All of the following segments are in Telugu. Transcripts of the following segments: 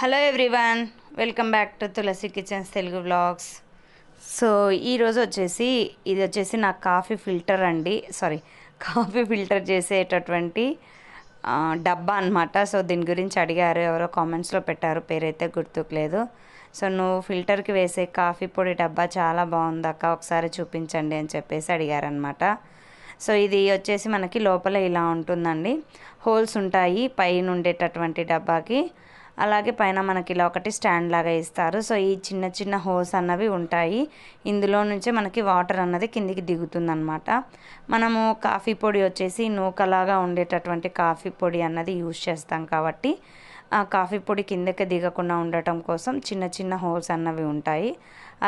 hello everyone welcome back to Tulasi kitchens Telugu blogs so ఈరోజు వచ్చేసి ఇది వచ్చేసి నా కాఫీ ఫిల్టర్ అండి సారీ కాఫీ ఫిల్టర్ చేసేటటువంటి డబ్బా అనమాట సో దీని గురించి అడిగారు ఎవరో కామెంట్స్లో పెట్టారు పేరైతే గుర్తుకులేదు సో నువ్వు ఫిల్టర్కి వేసే కాఫీ పొడి డబ్బా చాలా బాగుందక్క ఒకసారి చూపించండి అని చెప్పేసి అడిగారనమాట సో ఇది వచ్చేసి మనకి లోపల ఇలా ఉంటుందండి హోల్స్ ఉంటాయి పైన ఉండేటటువంటి డబ్బాకి అలాగే పైన మనకి ఇలా ఒకటి స్టాండ్ లాగా ఇస్తారు సో ఈ చిన్న చిన్న హోస్ అన్నవి ఉంటాయి ఇందులో నుంచే మనకి వాటర్ అన్నది కిందికి దిగుతుందనమాట మనము కాఫీ పొడి వచ్చేసి నూకలాగా ఉండేటటువంటి కాఫీ పొడి అన్నది యూజ్ చేస్తాం కాబట్టి ఆ కాఫీ పొడి కిందకి దిగకుండా ఉండటం కోసం చిన్న చిన్న హోల్స్ అన్నవి ఉంటాయి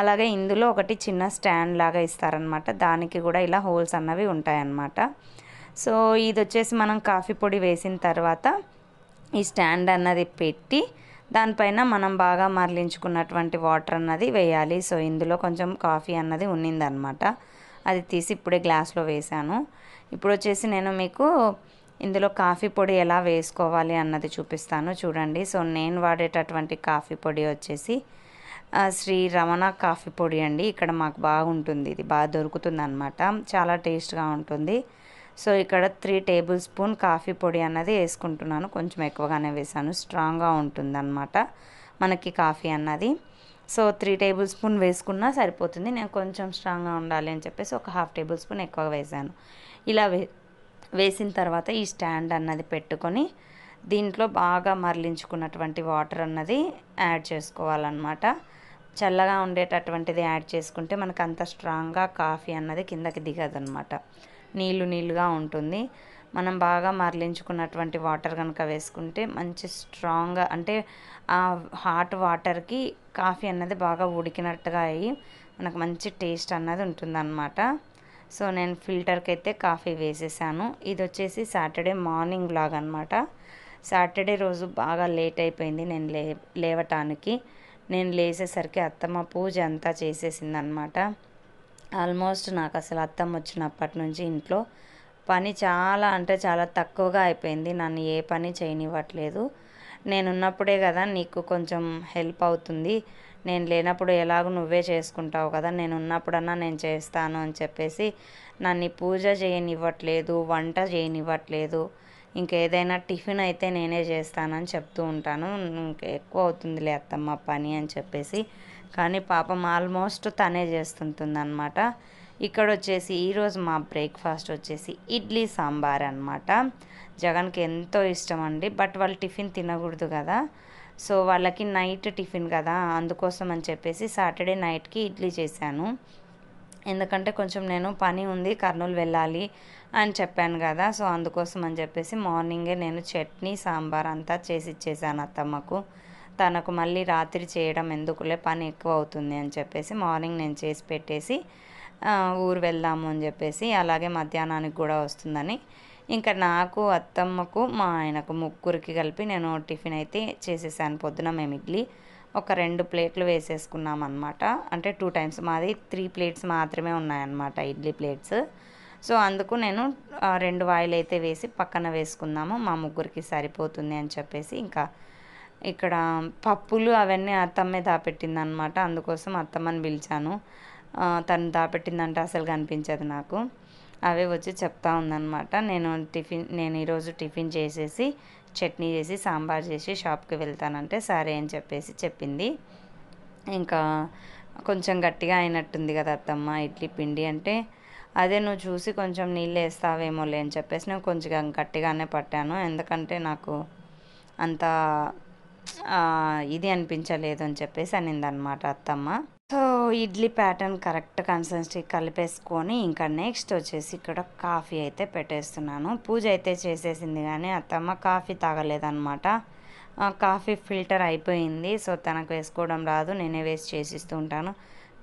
అలాగే ఇందులో ఒకటి చిన్న స్టాండ్ లాగా ఇస్తారనమాట దానికి కూడా ఇలా హోల్స్ అన్నవి ఉంటాయన్నమాట సో ఇది వచ్చేసి మనం కాఫీ పొడి వేసిన తర్వాత ఈ స్టాండ్ అన్నది పెట్టి దానిపైన మనం బాగా మరలించుకున్నటువంటి వాటర్ అన్నది వేయాలి సో ఇందులో కొంచెం కాఫీ అన్నది ఉన్నిందనమాట అది తీసి ఇప్పుడే గ్లాస్లో వేశాను ఇప్పుడు వచ్చేసి నేను మీకు ఇందులో కాఫీ పొడి ఎలా వేసుకోవాలి అన్నది చూపిస్తాను చూడండి సో నేను వాడేటటువంటి కాఫీ పొడి వచ్చేసి శ్రీ రమణ కాఫీ పొడి అండి ఇక్కడ మాకు బాగుంటుంది ఇది బాగా దొరుకుతుంది అనమాట చాలా టేస్ట్గా ఉంటుంది సో ఇక్కడ త్రీ టేబుల్ స్పూన్ కాఫీ పొడి అన్నది వేసుకుంటున్నాను కొంచెం ఎక్కువగానే వేసాను స్ట్రాంగ్గా ఉంటుందన్నమాట మనకి కాఫీ అన్నది సో త్రీ టేబుల్ స్పూన్ వేసుకున్నా సరిపోతుంది నేను కొంచెం స్ట్రాంగ్గా ఉండాలి అని చెప్పేసి ఒక హాఫ్ టేబుల్ స్పూన్ ఎక్కువ వేసాను ఇలా వే వేసిన తర్వాత ఈ స్టాండ్ అన్నది పెట్టుకొని దీంట్లో బాగా మరలించుకున్నటువంటి వాటర్ అన్నది యాడ్ చేసుకోవాలన్నమాట చల్లగా ఉండేటటువంటిది యాడ్ చేసుకుంటే మనకు అంత స్ట్రాంగ్గా కాఫీ అన్నది కిందకి దిగదు అనమాట నీళ్ళు నీళ్ళుగా ఉంటుంది మనం బాగా మరలించుకున్నటువంటి వాటర్ కనుక వేసుకుంటే మంచి స్ట్రాంగ్గా అంటే ఆ హాట్ వాటర్కి కాఫీ అన్నది బాగా ఉడికినట్టుగా అయ్యి మనకు మంచి టేస్ట్ అన్నది ఉంటుందన్నమాట సో నేను ఫిల్టర్కి అయితే కాఫీ వేసేసాను ఇది వచ్చేసి సాటర్డే మార్నింగ్ లాగా అనమాట సాటర్డే రోజు బాగా లేట్ అయిపోయింది నేను లే లేవటానికి నేను లేచేసరికి అత్తమ్మ పూజ అంతా చేసేసింది అనమాట ఆల్మోస్ట్ నాకు అసలు అత్తమ్మ వచ్చినప్పటి నుంచి ఇంట్లో పని చాలా అంటే చాలా తక్కువగా అయిపోయింది నన్ను ఏ పని చేయనివ్వట్లేదు నేనున్నప్పుడే కదా నీకు కొంచెం హెల్ప్ అవుతుంది నేను లేనప్పుడు ఎలాగో నువ్వే చేసుకుంటావు కదా నేను ఉన్నప్పుడన్నా నేను చేస్తాను అని చెప్పేసి నన్ను పూజ చేయనివ్వట్లేదు వంట చేయనివ్వట్లేదు ఇంకేదైనా టిఫిన్ అయితే నేనే చేస్తానని చెప్తూ ఉంటాను ఎక్కువ అవుతుందిలే అత్తమ్మ పని అని చెప్పేసి కానీ పాపం ఆల్మోస్ట్ తనే చేస్తుంటుంది అనమాట ఇక్కడ వచ్చేసి ఈరోజు మా బ్రేక్ఫాస్ట్ వచ్చేసి ఇడ్లీ సాంబార్ అనమాట జగన్కి ఎంతో ఇష్టం అండి బట్ వాళ్ళు టిఫిన్ తినకూడదు కదా సో వాళ్ళకి నైట్ టిఫిన్ కదా అందుకోసం అని చెప్పేసి సాటర్డే నైట్కి ఇడ్లీ చేశాను ఎందుకంటే కొంచెం నేను పని ఉంది కర్నూలు వెళ్ళాలి అని చెప్పాను కదా సో అందుకోసం అని చెప్పేసి మార్నింగే నేను చట్నీ సాంబార్ అంతా చేసి ఇచ్చేసాను అత్తమ్మకు తనకు మళ్ళీ రాత్రి చేయడం ఎందుకులే పని ఎక్కువ అవుతుంది అని చెప్పేసి మార్నింగ్ నేను చేసి పెట్టేసి ఊరు వెళ్దాము అని చెప్పేసి అలాగే మధ్యాహ్నానికి కూడా వస్తుందని ఇంకా నాకు అత్తమ్మకు మా ఆయనకు ముగ్గురికి కలిపి నేను టిఫిన్ అయితే చేసేసాను పొద్దున మేము ఇడ్లీ ఒక రెండు ప్లేట్లు వేసేసుకున్నాం అనమాట అంటే టూ టైమ్స్ మాది త్రీ ప్లేట్స్ మాత్రమే ఉన్నాయన్నమాట ఇడ్లీ ప్లేట్స్ సో అందుకు నేను రెండు వాయిల్ అయితే వేసి పక్కన వేసుకుందాము మా ముగ్గురికి సరిపోతుంది అని చెప్పేసి ఇంకా ఇక్కడ పప్పులు అవన్నీ అత్తమ్మే దాపెట్టింది అనమాట అందుకోసం అత్తమ్మని పిలిచాను తను దాపెట్టిందంటే అసలు కనిపించదు నాకు అవే వచ్చి చెప్తా ఉందన్నమాట నేను టిఫిన్ నేను ఈరోజు టిఫిన్ చేసేసి చట్నీ చేసి సాంబార్ చేసి షాప్కి వెళ్తానంటే సరే అని చెప్పేసి చెప్పింది ఇంకా కొంచెం గట్టిగా అయినట్టుంది కదా అత్తమ్మ ఇడ్లీ పిండి అంటే అదే నువ్వు చూసి కొంచెం నీళ్ళు వేస్తావేమోలే అని చెప్పేసి నేను కొంచెం గట్టిగానే పట్టాను ఎందుకంటే నాకు అంత ఇది అనిపించలేదు అని చెప్పేసి అనమాట అత్తమ్మ so idli pattern correct consistency కలిపేసుకొని ఇంకా నెక్స్ట్ వచ్చేసి ఇక్కడ కాఫీ అయితే పెట్టేస్తున్నాను పూజ అయితే చేసేసింది కానీ అత్తమ్మ కాఫీ తాగలేదనమాట కాఫీ ఫిల్టర్ అయిపోయింది సో తనకు వేసుకోవడం రాదు నేనే వేసి చేసిస్తూ ఉంటాను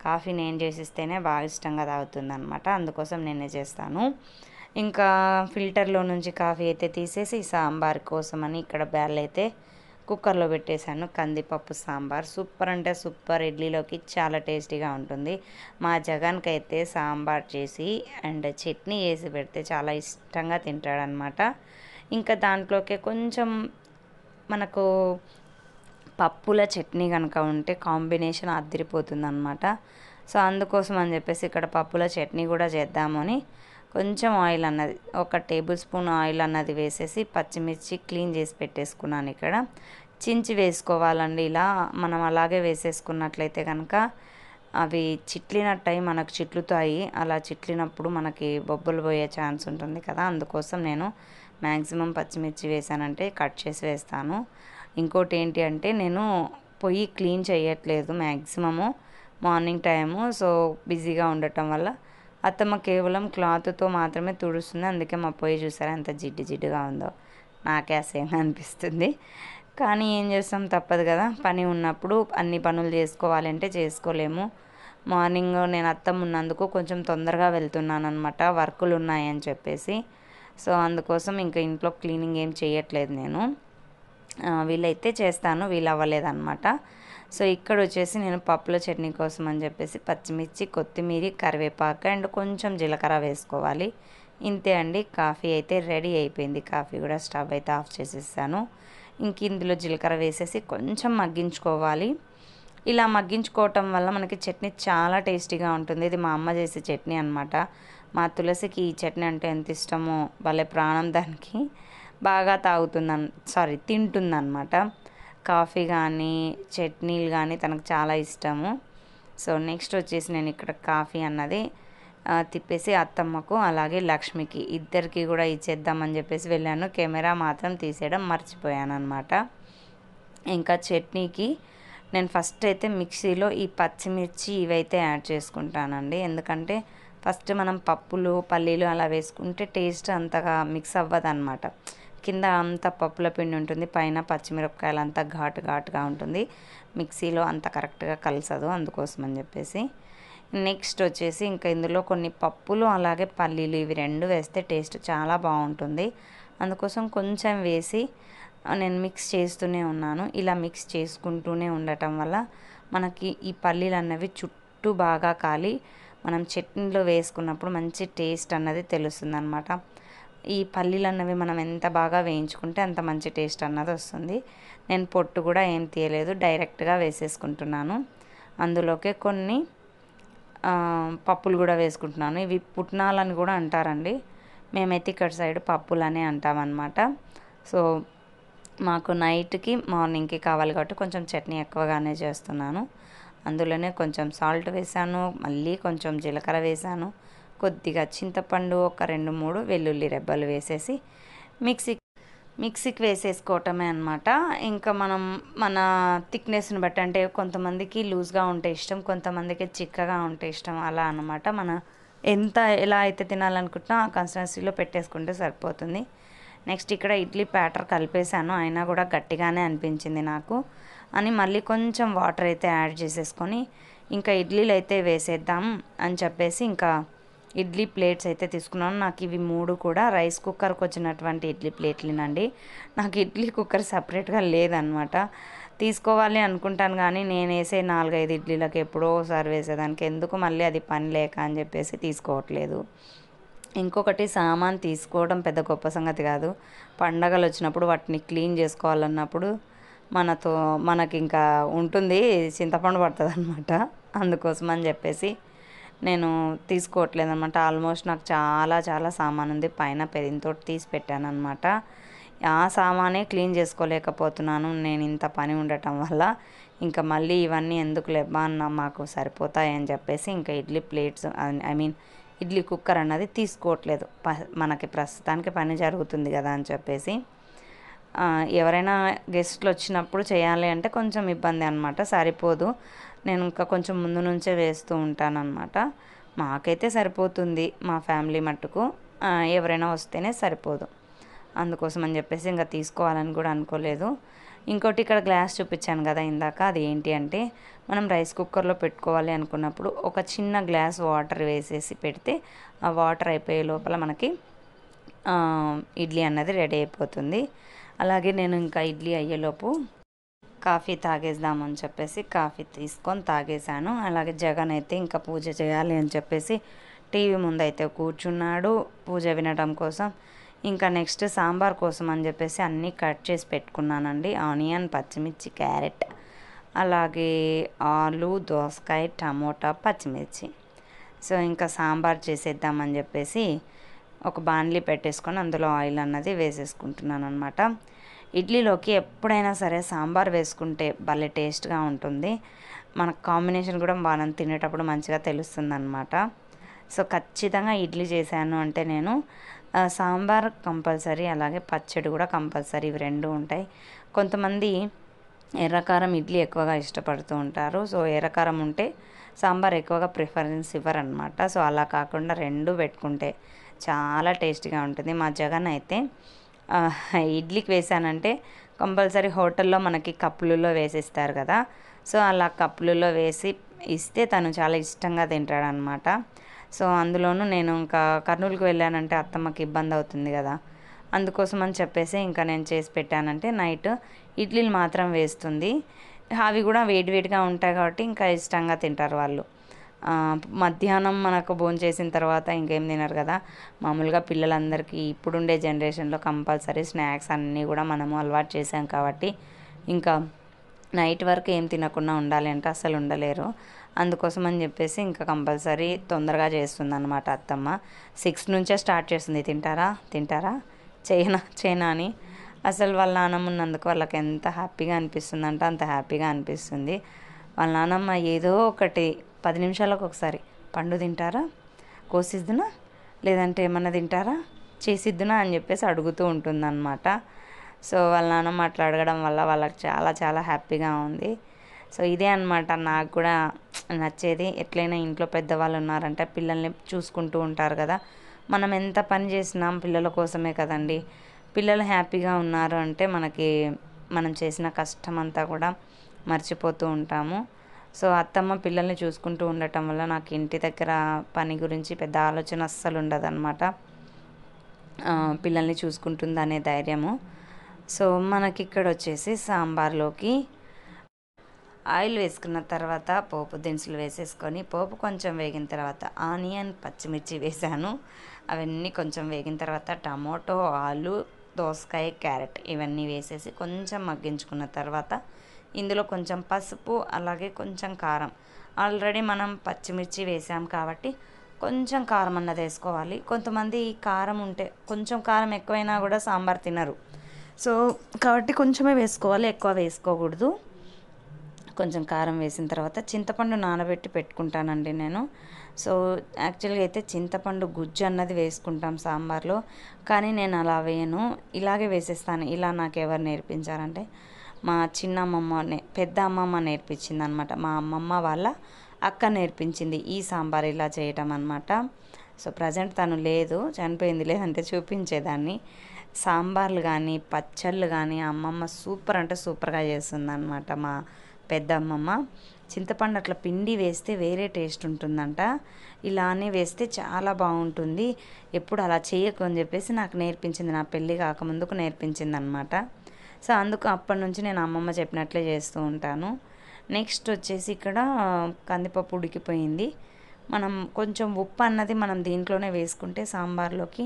కాఫీ నేను చేసిస్తేనే బాగా ఇష్టంగా తాగుతుంది అనమాట అందుకోసం నేనే చేస్తాను ఇంకా ఫిల్టర్లో నుంచి కాఫీ అయితే తీసేసి సాంబార్ కోసం అని ఇక్కడ బ్యాల్ అయితే కుక్కర్లో పెట్టేశాను కందిపప్పు సాంబార్ సూపర్ అంటే సూపర్ ఇడ్లీలోకి చాలా టేస్టీగా ఉంటుంది మా జగన్కి అయితే సాంబార్ చేసి అండ్ చట్నీ చేసి పెడితే చాలా ఇష్టంగా తింటాడనమాట ఇంకా దాంట్లోకి కొంచెం మనకు పప్పుల చట్నీ కనుక ఉంటే కాంబినేషన్ అదిరిపోతుందనమాట సో అందుకోసం అని చెప్పేసి ఇక్కడ పప్పుల చట్నీ కూడా చేద్దామని కొంచెం ఆయిల్ అన్నది ఒక టేబుల్ స్పూన్ ఆయిల్ అన్నది వేసేసి పచ్చిమిర్చి క్లీన్ చేసి పెట్టేసుకున్నాను ఇక్కడ చించి వేసుకోవాలండి ఇలా మనం అలాగే వేసేసుకున్నట్లయితే కనుక అవి చిట్లినట్టయి మనకు చిట్లుతాయి అలా చిట్లినప్పుడు మనకి బొబ్బలు పోయే ఛాన్స్ ఉంటుంది కదా అందుకోసం నేను మ్యాక్సిమం పచ్చిమిర్చి వేసానంటే కట్ చేసి వేస్తాను ఇంకోటి ఏంటి అంటే నేను పొయ్యి క్లీన్ చేయట్లేదు మ్యాక్సిమము మార్నింగ్ టైము సో బిజీగా ఉండటం వల్ల అత్తమ్మ కేవలం క్లాత్తో మాత్రమే తుడుస్తుంది అందుకే మా పొయ్యి చూసారా ఎంత జిడ్డు జిడ్డుగా ఉందో నాకే అసహ్యంగా అనిపిస్తుంది కానీ ఏం చేస్తాం తప్పదు కదా పని ఉన్నప్పుడు అన్ని పనులు చేసుకోవాలంటే చేసుకోలేము మార్నింగ్ నేను అత్తం ఉన్నందుకు కొంచెం తొందరగా వెళ్తున్నాను అనమాట వర్కులు ఉన్నాయని చెప్పేసి సో అందుకోసం ఇంకా ఇంట్లో క్లీనింగ్ ఏం చేయట్లేదు నేను వీలైతే చేస్తాను వీళ్ళు అవ్వలేదన్నమాట సో ఇక్కడ వచ్చేసి నేను పప్పుల చట్నీ కోసం అని చెప్పేసి పచ్చిమిర్చి కొత్తిమీర కరివేపాకు అండ్ కొంచెం జీలకర్ర వేసుకోవాలి ఇంతే అండి కాఫీ అయితే రెడీ అయిపోయింది కాఫీ కూడా స్టవ్ అయితే ఆఫ్ చేసేసాను ఇంక ఇందులో జీలకర్ర వేసేసి కొంచెం మగ్గించుకోవాలి ఇలా మగ్గించుకోవటం వల్ల మనకి చట్నీ చాలా టేస్టీగా ఉంటుంది ఇది మా అమ్మ చేసే చట్నీ అనమాట మా తులసికి ఈ చట్నీ అంటే ఎంత ఇష్టమో భలే ప్రాణం దానికి బాగా అన్ సారీ అనమాట కాఫీ కానీ చట్నీలు కానీ తనకు చాలా ఇష్టము సో నెక్స్ట్ వచ్చేసి నేను ఇక్కడ కాఫీ అన్నది తిప్పేసి అత్తమ్మకు అలాగే లక్ష్మికి ఇద్దరికి కూడా ఇచ్చేద్దామని చెప్పేసి వెళ్ళాను కెమెరా మాత్రం తీసేయడం మర్చిపోయాను అనమాట ఇంకా చట్నీకి నేను ఫస్ట్ అయితే మిక్సీలో ఈ పచ్చిమిర్చి ఇవైతే యాడ్ చేసుకుంటానండి ఎందుకంటే ఫస్ట్ మనం పప్పులు పల్లీలు అలా వేసుకుంటే టేస్ట్ అంతగా మిక్స్ అవ్వదు అనమాట కింద అంత పప్పుల పిండి ఉంటుంది పైన పచ్చిమిరపకాయలు అంతా ఘాటు ఘాటుగా ఉంటుంది మిక్సీలో అంత కరెక్ట్గా కలిసదు అందుకోసం అని చెప్పేసి నెక్స్ట్ వచ్చేసి ఇంకా ఇందులో కొన్ని పప్పులు అలాగే పల్లీలు ఇవి రెండు వేస్తే టేస్ట్ చాలా బాగుంటుంది అందుకోసం కొంచెం వేసి నేను మిక్స్ చేస్తూనే ఉన్నాను ఇలా మిక్స్ చేసుకుంటూనే ఉండటం వల్ల మనకి ఈ పల్లీలు అన్నవి చుట్టూ బాగా కాలి మనం చట్నీలో వేసుకున్నప్పుడు మంచి టేస్ట్ అన్నది తెలుస్తుంది అనమాట ఈ పల్లీలు అన్నవి మనం ఎంత బాగా వేయించుకుంటే అంత మంచి టేస్ట్ అన్నది వస్తుంది నేను పొట్టు కూడా ఏం తీయలేదు డైరెక్ట్గా వేసేసుకుంటున్నాను అందులోకే కొన్ని పప్పులు కూడా వేసుకుంటున్నాను ఇవి పుట్నాలని కూడా అంటారండి మేమైతే ఇక్కడ సైడ్ పప్పులనే అంటామన్నమాట సో మాకు నైట్కి మార్నింగ్కి కావాలి కాబట్టి కొంచెం చట్నీ ఎక్కువగానే చేస్తున్నాను అందులోనే కొంచెం సాల్ట్ వేసాను మళ్ళీ కొంచెం జీలకర్ర వేసాను కొద్దిగా చింతపండు ఒక రెండు మూడు వెల్లుల్లి రెబ్బలు వేసేసి మిక్సీ మిక్సీకి వేసేసుకోవటమే అనమాట ఇంకా మనం మన థిక్నెస్ని బట్టి అంటే కొంతమందికి లూజ్గా ఉంటే ఇష్టం కొంతమందికి చిక్కగా ఉంటే ఇష్టం అలా అనమాట మన ఎంత ఎలా అయితే తినాలనుకుంటున్నా ఆ కన్సిస్టెన్సీలో పెట్టేసుకుంటే సరిపోతుంది నెక్స్ట్ ఇక్కడ ఇడ్లీ ప్యాటర్ కలిపేశాను అయినా కూడా గట్టిగానే అనిపించింది నాకు అని మళ్ళీ కొంచెం వాటర్ అయితే యాడ్ చేసేసుకొని ఇంకా ఇడ్లీలు అయితే వేసేద్దాం అని చెప్పేసి ఇంకా ఇడ్లీ ప్లేట్స్ అయితే తీసుకున్నాను నాకు ఇవి మూడు కూడా రైస్ కుక్కర్కి వచ్చినటువంటి ఇడ్లీ ప్లేట్లేనండి నాకు ఇడ్లీ కుక్కర్ సపరేట్గా లేదనమాట తీసుకోవాలి అనుకుంటాను కానీ నేను వేసే నాలుగైదు ఇడ్లీలకు ఎప్పుడో ఒకసారి వేసేదానికి ఎందుకు మళ్ళీ అది పని లేక అని చెప్పేసి తీసుకోవట్లేదు ఇంకొకటి సామాన్ తీసుకోవడం పెద్ద గొప్ప సంగతి కాదు పండగలు వచ్చినప్పుడు వాటిని క్లీన్ చేసుకోవాలన్నప్పుడు మనతో మనకి ఇంకా ఉంటుంది చింతపండు పడుతుంది అనమాట అందుకోసం అని చెప్పేసి నేను తీసుకోవట్లేదు అనమాట ఆల్మోస్ట్ నాకు చాలా చాలా సామాన్ ఉంది పైన పెరింతో తీసి పెట్టాను అనమాట ఆ సామానే క్లీన్ చేసుకోలేకపోతున్నాను నేను ఇంత పని ఉండటం వల్ల ఇంకా మళ్ళీ ఇవన్నీ ఎందుకు లేబ్బా అన్న మాకు సరిపోతాయి అని చెప్పేసి ఇంకా idli plates I mean idli cooker అన్నది తీసుకోవట్లేదు ప మనకి ప్రస్తుతానికి పని జరుగుతుంది కదా అని చెప్పేసి ఎవరైనా గెస్ట్లు వచ్చినప్పుడు చేయాలి అంటే కొంచెం ఇబ్బంది అనమాట సరిపోదు నేను ఇంకా కొంచెం ముందు నుంచే వేస్తూ ఉంటానన్నమాట మాకైతే సరిపోతుంది మా ఫ్యామిలీ మట్టుకు ఎవరైనా వస్తేనే సరిపోదు అందుకోసం అని చెప్పేసి ఇంకా తీసుకోవాలని కూడా అనుకోలేదు ఇంకోటి ఇక్కడ గ్లాస్ చూపించాను కదా ఇందాక అది ఏంటి అంటే మనం రైస్ కుక్కర్లో పెట్టుకోవాలి అనుకున్నప్పుడు ఒక చిన్న గ్లాస్ వాటర్ వేసేసి పెడితే ఆ వాటర్ అయిపోయే లోపల మనకి ఇడ్లీ అన్నది రెడీ అయిపోతుంది అలాగే నేను ఇంకా ఇడ్లీ అయ్యేలోపు కాఫీ తాగేద్దామని చెప్పేసి కాఫీ తీసుకొని తాగేశాను అలాగే జగన్ అయితే ఇంకా పూజ చేయాలి అని చెప్పేసి టీవీ ముందు అయితే కూర్చున్నాడు పూజ వినడం కోసం ఇంకా నెక్స్ట్ సాంబార్ కోసం అని చెప్పేసి అన్నీ కట్ చేసి పెట్టుకున్నానండి ఆనియన్ పచ్చిమిర్చి క్యారెట్ అలాగే ఆలు దోసకాయ టమోటా పచ్చిమిర్చి సో ఇంకా సాంబార్ చేసేద్దామని చెప్పేసి ఒక బాండ్లీ పెట్టేసుకొని అందులో ఆయిల్ అన్నది వేసేసుకుంటున్నాను అనమాట ఇడ్లీలోకి ఎప్పుడైనా సరే సాంబార్ వేసుకుంటే భలే టేస్ట్గా ఉంటుంది మనకు కాంబినేషన్ కూడా మనం తినేటప్పుడు మంచిగా తెలుస్తుంది అనమాట సో ఖచ్చితంగా ఇడ్లీ చేశాను అంటే నేను సాంబార్ కంపల్సరీ అలాగే పచ్చడి కూడా కంపల్సరీ ఇవి రెండు ఉంటాయి కొంతమంది ఎర్రకారం ఇడ్లీ ఎక్కువగా ఇష్టపడుతూ ఉంటారు సో ఎర్రకారం ఉంటే సాంబార్ ఎక్కువగా ప్రిఫరెన్స్ ఇవ్వరనమాట సో అలా కాకుండా రెండు పెట్టుకుంటే చాలా టేస్టీగా ఉంటుంది మా జగన్ అయితే ఇడ్లీకి వేసానంటే కంపల్సరీ హోటల్లో మనకి కప్పులలో వేసేస్తారు కదా సో అలా కప్పులలో వేసి ఇస్తే తను చాలా ఇష్టంగా తింటాడనమాట సో అందులోనూ నేను ఇంకా కర్నూలుకు వెళ్ళానంటే అత్తమ్మకి ఇబ్బంది అవుతుంది కదా అందుకోసం అని చెప్పేసి ఇంకా నేను చేసి పెట్టానంటే నైట్ ఇడ్లీలు మాత్రం వేస్తుంది అవి కూడా వేడివేడిగా ఉంటాయి కాబట్టి ఇంకా ఇష్టంగా తింటారు వాళ్ళు మధ్యాహ్నం మనకు భోజనం చేసిన తర్వాత ఇంకేం తినరు కదా మామూలుగా పిల్లలందరికీ ఇప్పుడుండే జనరేషన్లో కంపల్సరీ స్నాక్స్ అన్నీ కూడా మనము అలవాటు చేసాం కాబట్టి ఇంకా నైట్ వరకు ఏం తినకుండా ఉండాలి అంటే అసలు ఉండలేరు అందుకోసం అని చెప్పేసి ఇంకా కంపల్సరీ తొందరగా చేస్తుంది అనమాట అత్తమ్మ సిక్స్ నుంచే స్టార్ట్ చేస్తుంది తింటారా తింటారా చేయనా చేయనా అని అసలు వాళ్ళ నాన్నమ్మ ఉన్నందుకు వాళ్ళకి ఎంత హ్యాపీగా అనిపిస్తుంది అంటే అంత హ్యాపీగా అనిపిస్తుంది వాళ్ళ నాన్నమ్మ ఏదో ఒకటి పది నిమిషాలకు ఒకసారి పండు తింటారా కోసిద్దునా లేదంటే ఏమన్నా తింటారా చేసిద్దునా అని చెప్పేసి అడుగుతూ ఉంటుందన్నమాట సో వాళ్ళ నాన్నమ్మ అట్లా అడగడం వల్ల వాళ్ళకి చాలా చాలా హ్యాపీగా ఉంది సో ఇదే అనమాట నాకు కూడా నచ్చేది ఎట్లయినా ఇంట్లో పెద్దవాళ్ళు ఉన్నారంటే పిల్లల్ని చూసుకుంటూ ఉంటారు కదా మనం ఎంత పని చేసినాం పిల్లల కోసమే కదండి పిల్లలు హ్యాపీగా ఉన్నారు అంటే మనకి మనం చేసిన కష్టం అంతా కూడా మర్చిపోతూ ఉంటాము సో అత్తమ్మ పిల్లల్ని చూసుకుంటూ ఉండటం వల్ల నాకు ఇంటి దగ్గర పని గురించి పెద్ద ఆలోచన అస్సలు ఉండదన్నమాట పిల్లల్ని చూసుకుంటుంది అనే ధైర్యము సో మనకి ఇక్కడ వచ్చేసి సాంబార్లోకి ఆయిల్ వేసుకున్న తర్వాత పోపు దినుసులు వేసేసుకొని పోపు కొంచెం వేగిన తర్వాత ఆనియన్ పచ్చిమిర్చి వేసాను అవన్నీ కొంచెం వేగిన తర్వాత టమాటో ఆలు దోసకాయ క్యారెట్ ఇవన్నీ వేసేసి కొంచెం మగ్గించుకున్న తర్వాత ఇందులో కొంచెం పసుపు అలాగే కొంచెం కారం ఆల్రెడీ మనం పచ్చిమిర్చి వేసాం కాబట్టి కొంచెం కారం అన్నది వేసుకోవాలి కొంతమంది కారం ఉంటే కొంచెం కారం ఎక్కువైనా కూడా సాంబార్ తినరు సో కాబట్టి కొంచెమే వేసుకోవాలి ఎక్కువ వేసుకోకూడదు కొంచెం కారం వేసిన తర్వాత చింతపండు నానబెట్టి పెట్టుకుంటానండి నేను సో యాక్చువల్గా అయితే చింతపండు గుజ్జు అన్నది వేసుకుంటాం సాంబార్లో కానీ నేను అలా వేయను ఇలాగే వేసేస్తాను ఇలా నాకు ఎవరు నేర్పించారంటే మా చిన్నమ్మమ్మ పెద్ద అమ్మమ్మ నేర్పించింది అనమాట మా అమ్మమ్మ వాళ్ళ అక్క నేర్పించింది ఈ సాంబార్ ఇలా చేయటం అనమాట సో ప్రజెంట్ తను లేదు చనిపోయింది లేదంటే చూపించేదాన్ని సాంబార్లు కానీ పచ్చళ్ళు కానీ అమ్మమ్మ సూపర్ అంటే సూపర్గా చేస్తుంది అనమాట మా పెద్ద అమ్మమ్మ చింతపండు అట్లా పిండి వేస్తే వేరే టేస్ట్ ఉంటుందంట ఇలానే వేస్తే చాలా బాగుంటుంది ఎప్పుడు అలా చేయకు అని చెప్పేసి నాకు నేర్పించింది నా పెళ్ళి కాకముందుకు నేర్పించింది అనమాట సో అందుకు అప్పటి నుంచి నేను అమ్మమ్మ చెప్పినట్లే చేస్తూ ఉంటాను నెక్స్ట్ వచ్చేసి ఇక్కడ కందిపప్పు ఉడికిపోయింది మనం కొంచెం ఉప్పు అన్నది మనం దీంట్లోనే వేసుకుంటే సాంబార్లోకి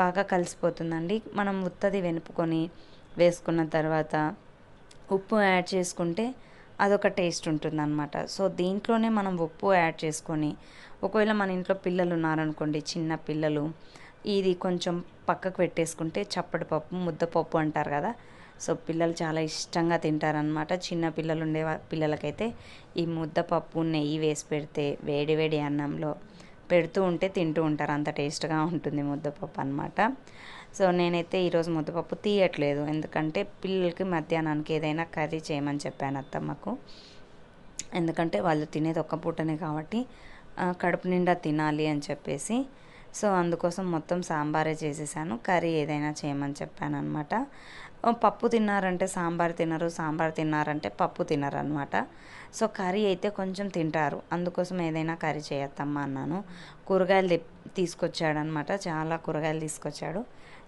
బాగా కలిసిపోతుందండి మనం ఉత్తది వెనుపుకొని వేసుకున్న తర్వాత ఉప్పు యాడ్ చేసుకుంటే అదొక టేస్ట్ ఉంటుందన్నమాట సో దీంట్లోనే మనం ఉప్పు యాడ్ చేసుకొని ఒకవేళ మన ఇంట్లో పిల్లలు ఉన్నారనుకోండి చిన్న పిల్లలు ఇది కొంచెం పక్కకు పెట్టేసుకుంటే చప్పటి పప్పు ముద్దపప్పు అంటారు కదా సో పిల్లలు చాలా ఇష్టంగా తింటారనమాట చిన్న పిల్లలు ఉండే పిల్లలకైతే ఈ ముద్దపప్పు నెయ్యి వేసి పెడితే వేడి వేడి అన్నంలో పెడుతూ ఉంటే తింటూ ఉంటారు అంత టేస్ట్గా ఉంటుంది ముద్దపప్పు అనమాట సో నేనైతే ఈరోజు ముద్దపప్పు తీయట్లేదు ఎందుకంటే పిల్లలకి మధ్యాహ్నానికి ఏదైనా కర్రీ చేయమని చెప్పాను అత్తమ్మకు ఎందుకంటే వాళ్ళు తినేది ఒక్క పూటనే కాబట్టి కడుపు నిండా తినాలి అని చెప్పేసి సో అందుకోసం మొత్తం సాంబారే చేసేసాను కర్రీ ఏదైనా చేయమని చెప్పాను అనమాట పప్పు తిన్నారంటే సాంబార్ తినరు సాంబార్ తిన్నారంటే పప్పు తినరు అనమాట సో కర్రీ అయితే కొంచెం తింటారు అందుకోసం ఏదైనా కర్రీ చేయొద్దమ్మా అన్నాను కూరగాయలు అనమాట చాలా కూరగాయలు తీసుకొచ్చాడు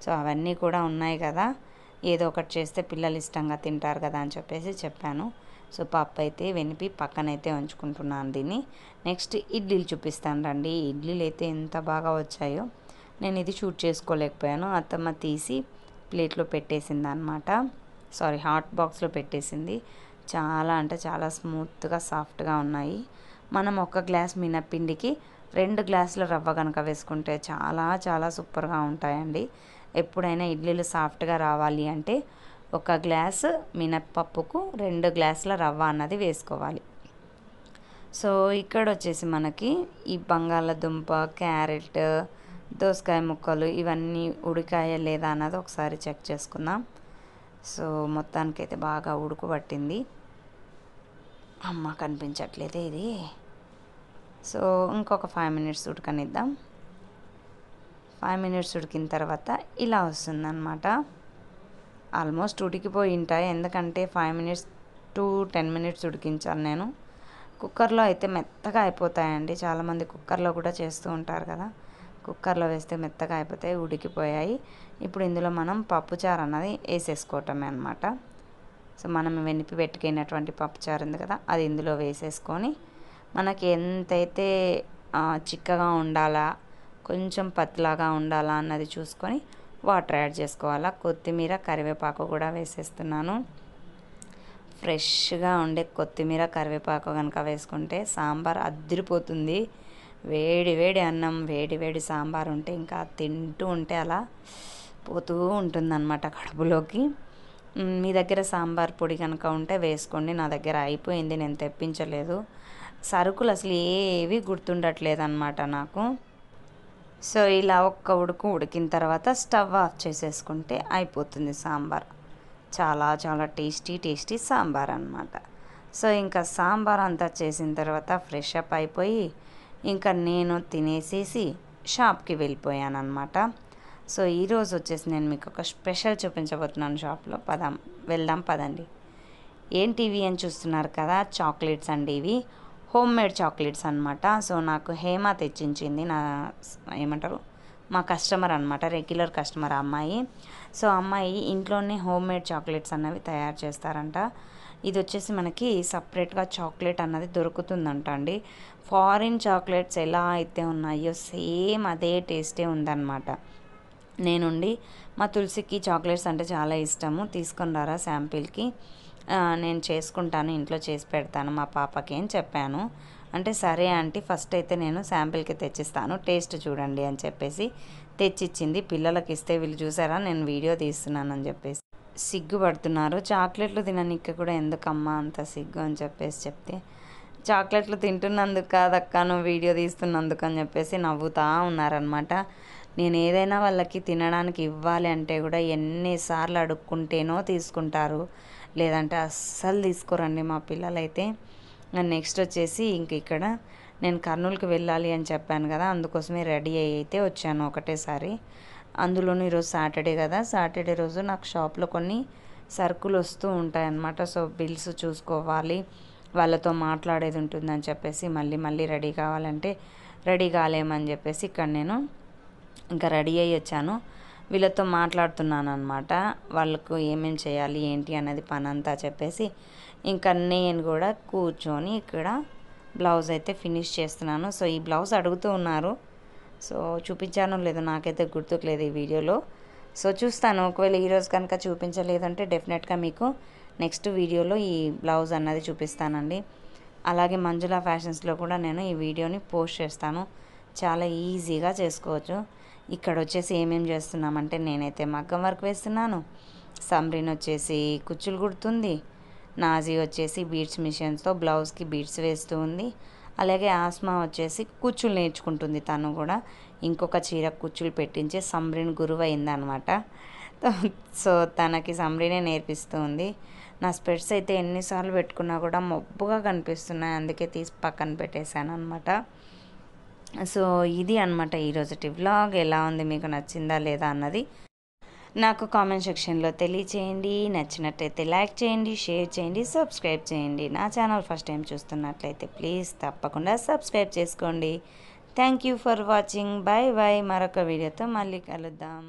సో అవన్నీ కూడా ఉన్నాయి కదా ఏదో ఒకటి చేస్తే పిల్లలు ఇష్టంగా తింటారు కదా అని చెప్పేసి చెప్పాను సో పప్పు అయితే వెనిపి పక్కనైతే ఉంచుకుంటున్నాను దీన్ని నెక్స్ట్ ఇడ్లీలు చూపిస్తాను రండి ఇడ్లీలు అయితే ఎంత బాగా వచ్చాయో నేను ఇది షూట్ చేసుకోలేకపోయాను అత్తమ్మ తీసి ప్లేట్లో పెట్టేసింది అనమాట సారీ హాట్ బాక్స్లో పెట్టేసింది చాలా అంటే చాలా స్మూత్గా సాఫ్ట్గా ఉన్నాయి మనం ఒక గ్లాస్ మినపిండికి రెండు గ్లాసుల రవ్వ కనుక వేసుకుంటే చాలా చాలా సూపర్గా ఉంటాయండి ఎప్పుడైనా ఇడ్లీలు సాఫ్ట్గా రావాలి అంటే ఒక గ్లాసు మినప్పప్పుకు రెండు గ్లాసుల రవ్వ అన్నది వేసుకోవాలి సో ఇక్కడ వచ్చేసి మనకి ఈ బంగాళదుంప క్యారెట్ దోసకాయ ముక్కలు ఇవన్నీ ఉడికాయ లేదా అన్నది ఒకసారి చెక్ చేసుకుందాం సో మొత్తానికైతే బాగా ఉడుకు పట్టింది అమ్మ కనిపించట్లేదే ఇది సో ఇంకొక ఫైవ్ మినిట్స్ ఉడకనిద్దాం ఫైవ్ మినిట్స్ ఉడికిన తర్వాత ఇలా వస్తుందన్నమాట ఆల్మోస్ట్ ఉడికిపోయి ఉంటాయి ఎందుకంటే five minutes to ten minutes ఉడికించాను నేను కుక్కర్లో అయితే మెత్తగా అయిపోతాయండి చాలామంది కుక్కర్లో కూడా చేస్తూ ఉంటారు కదా కుక్కర్లో వేస్తే మెత్తగా అయిపోతాయి ఉడికిపోయాయి ఇప్పుడు ఇందులో మనం పప్పుచారు అన్నది వేసేసుకోవటమే అనమాట సో మనం వెనిపి పెట్టుకున్నటువంటి పప్పుచారు ఉంది కదా అది ఇందులో వేసేసుకొని మనకి ఎంతైతే చిక్కగా ఉండాలా కొంచెం పత్లాగా ఉండాలా అన్నది చూసుకొని వాటర్ యాడ్ చేసుకోవాలా కొత్తిమీర కరివేపాకు కూడా వేసేస్తున్నాను ఫ్రెష్గా ఉండే కొత్తిమీర కరివేపాకు కనుక వేసుకుంటే సాంబార్ అద్దిరిపోతుంది వేడి వేడి అన్నం వేడి వేడి సాంబార్ ఉంటే ఇంకా తింటూ ఉంటే అలా పోతూ ఉంటుందన్నమాట కడుపులోకి మీ దగ్గర సాంబార్ పొడి కనుక ఉంటే వేసుకోండి నా దగ్గర అయిపోయింది నేను తెప్పించలేదు సరుకులు అసలు ఏవి గుర్తుండట్లేదు అనమాట నాకు సో ఇలా ఒక్క ఉడుకు ఉడికిన తర్వాత స్టవ్ ఆఫ్ చేసేసుకుంటే అయిపోతుంది సాంబార్ చాలా చాలా టేస్టీ టేస్టీ సాంబార్ అనమాట సో ఇంకా సాంబార్ అంతా చేసిన తర్వాత ఫ్రెష్ అప్ అయిపోయి ఇంకా నేను తినేసేసి షాప్కి వెళ్ళిపోయాను అనమాట సో ఈరోజు వచ్చేసి నేను మీకు ఒక స్పెషల్ చూపించబోతున్నాను షాప్లో పదాం వెళ్దాం పదండి ఏంటివి అని చూస్తున్నారు కదా చాక్లెట్స్ అండి ఇవి హోమ్ మేడ్ చాక్లెట్స్ అనమాట సో నాకు హేమ తెచ్చించింది నా ఏమంటారు మా కస్టమర్ అనమాట రెగ్యులర్ కస్టమర్ అమ్మాయి సో అమ్మాయి ఇంట్లోనే హోమ్ మేడ్ చాక్లెట్స్ అన్నవి తయారు చేస్తారంట ఇది వచ్చేసి మనకి సపరేట్గా చాక్లెట్ అన్నది దొరుకుతుందంట అండి ఫారిన్ చాక్లెట్స్ ఎలా అయితే ఉన్నాయో సేమ్ అదే టేస్టే ఉందన్నమాట నేనుండి మా తులసికి చాక్లెట్స్ అంటే చాలా ఇష్టము తీసుకుని రారా శాంపిల్కి నేను చేసుకుంటాను ఇంట్లో చేసి పెడతాను మా పాపకి అని చెప్పాను అంటే సరే ఆంటీ ఫస్ట్ అయితే నేను శాంపిల్కి తెచ్చిస్తాను టేస్ట్ చూడండి అని చెప్పేసి తెచ్చిచ్చింది పిల్లలకి ఇస్తే వీళ్ళు చూసారా నేను వీడియో తీస్తున్నాను అని చెప్పేసి సిగ్గుపడుతున్నారు చాక్లెట్లు తిననీకి కూడా ఎందుకమ్మా అంత సిగ్గు అని చెప్పేసి చెప్తే చాక్లెట్లు తింటున్నందుకు కాదక్క నువ్వు వీడియో తీస్తున్నందుకు అని చెప్పేసి నవ్వుతూ ఉన్నారనమాట నేను ఏదైనా వాళ్ళకి తినడానికి ఇవ్వాలి అంటే కూడా ఎన్నిసార్లు అడుక్కుంటేనో తీసుకుంటారు లేదంటే అస్సలు తీసుకోరండి మా పిల్లలైతే నెక్స్ట్ వచ్చేసి ఇంక ఇక్కడ నేను కర్నూలుకి వెళ్ళాలి అని చెప్పాను కదా అందుకోసమే రెడీ అయితే వచ్చాను ఒకటేసారి అందులోనూ ఈరోజు సాటర్డే కదా సాటర్డే రోజు నాకు షాప్లో కొన్ని సరుకులు వస్తూ ఉంటాయన్నమాట సో బిల్స్ చూసుకోవాలి వాళ్ళతో మాట్లాడేది ఉంటుందని చెప్పేసి మళ్ళీ మళ్ళీ రెడీ కావాలంటే రెడీ కాలేమని చెప్పేసి ఇక్కడ నేను ఇంకా రెడీ అయ్యి వచ్చాను వీళ్ళతో మాట్లాడుతున్నాను అనమాట వాళ్ళకు ఏమేమి చేయాలి ఏంటి అనేది పని అంతా చెప్పేసి ఇంకా నేను కూడా కూర్చొని ఇక్కడ బ్లౌజ్ అయితే ఫినిష్ చేస్తున్నాను సో ఈ బ్లౌజ్ అడుగుతూ ఉన్నారు సో చూపించాను లేదు నాకైతే గుర్తుకు లేదు ఈ వీడియోలో సో చూస్తాను ఒకవేళ ఈరోజు కనుక చూపించలేదంటే డెఫినెట్గా మీకు నెక్స్ట్ వీడియోలో ఈ బ్లౌజ్ అన్నది చూపిస్తానండి అలాగే మంజుల ఫ్యాషన్స్లో కూడా నేను ఈ వీడియోని పోస్ట్ చేస్తాను చాలా ఈజీగా చేసుకోవచ్చు ఇక్కడ వచ్చేసి ఏమేమి చేస్తున్నామంటే నేనైతే మగ్గం వర్క్ వేస్తున్నాను సమ్రీన్ వచ్చేసి కుచ్చులు కుడుతుంది నాజీ వచ్చేసి బీడ్స్ మిషన్స్తో బ్లౌజ్కి బీడ్స్ వేస్తూ ఉంది అలాగే ఆస్మా వచ్చేసి కుచ్చులు నేర్చుకుంటుంది తను కూడా ఇంకొక చీర కుచ్చులు పెట్టించి సంబ్రిన్ గురువు అయిందనమాట సో తనకి నేర్పిస్తూ నేర్పిస్తుంది నా స్పెట్స్ అయితే ఎన్నిసార్లు పెట్టుకున్నా కూడా మబ్బుగా కనిపిస్తున్నాయి అందుకే తీసి పక్కన పెట్టేశాను అనమాట సో ఇది అనమాట ఈరోజు వ్లాగ్ ఎలా ఉంది మీకు నచ్చిందా లేదా అన్నది నాకు కామెంట్ సెక్షన్లో తెలియచేయండి నచ్చినట్లయితే లైక్ చేయండి షేర్ చేయండి సబ్స్క్రైబ్ చేయండి నా ఛానల్ ఫస్ట్ టైం చూస్తున్నట్లయితే ప్లీజ్ తప్పకుండా సబ్స్క్రైబ్ చేసుకోండి thank you for watching bye bye మరొక వీడియోతో మళ్ళీ కలుద్దాం